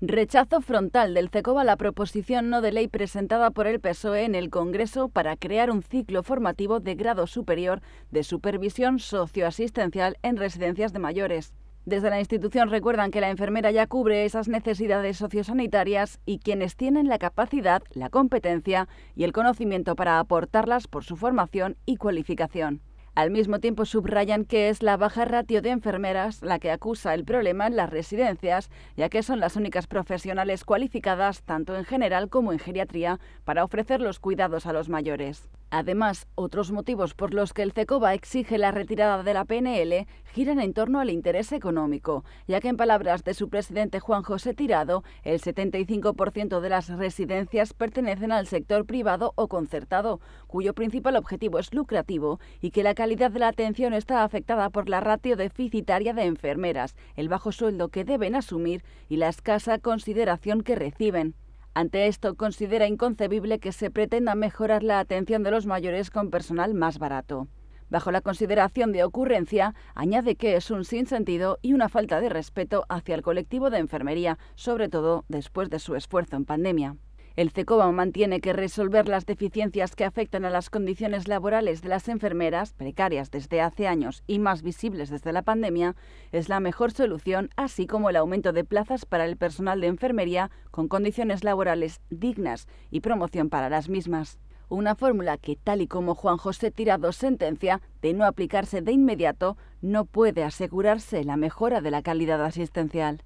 Rechazo frontal del CECOBA a la proposición no de ley presentada por el PSOE en el Congreso para crear un ciclo formativo de grado superior de supervisión socioasistencial en residencias de mayores. Desde la institución recuerdan que la enfermera ya cubre esas necesidades sociosanitarias y quienes tienen la capacidad, la competencia y el conocimiento para aportarlas por su formación y cualificación. Al mismo tiempo subrayan que es la baja ratio de enfermeras la que acusa el problema en las residencias, ya que son las únicas profesionales cualificadas, tanto en general como en geriatría, para ofrecer los cuidados a los mayores. Además, otros motivos por los que el CECOBA exige la retirada de la PNL giran en torno al interés económico, ya que en palabras de su presidente Juan José Tirado, el 75% de las residencias pertenecen al sector privado o concertado, cuyo principal objetivo es lucrativo y que la calidad de la atención está afectada por la ratio deficitaria de enfermeras, el bajo sueldo que deben asumir y la escasa consideración que reciben. Ante esto, considera inconcebible que se pretenda mejorar la atención de los mayores con personal más barato. Bajo la consideración de ocurrencia, añade que es un sinsentido y una falta de respeto hacia el colectivo de enfermería, sobre todo después de su esfuerzo en pandemia. El CECOBA mantiene que resolver las deficiencias que afectan a las condiciones laborales de las enfermeras, precarias desde hace años y más visibles desde la pandemia, es la mejor solución, así como el aumento de plazas para el personal de enfermería con condiciones laborales dignas y promoción para las mismas. Una fórmula que, tal y como Juan José Tirado sentencia, de no aplicarse de inmediato, no puede asegurarse la mejora de la calidad asistencial.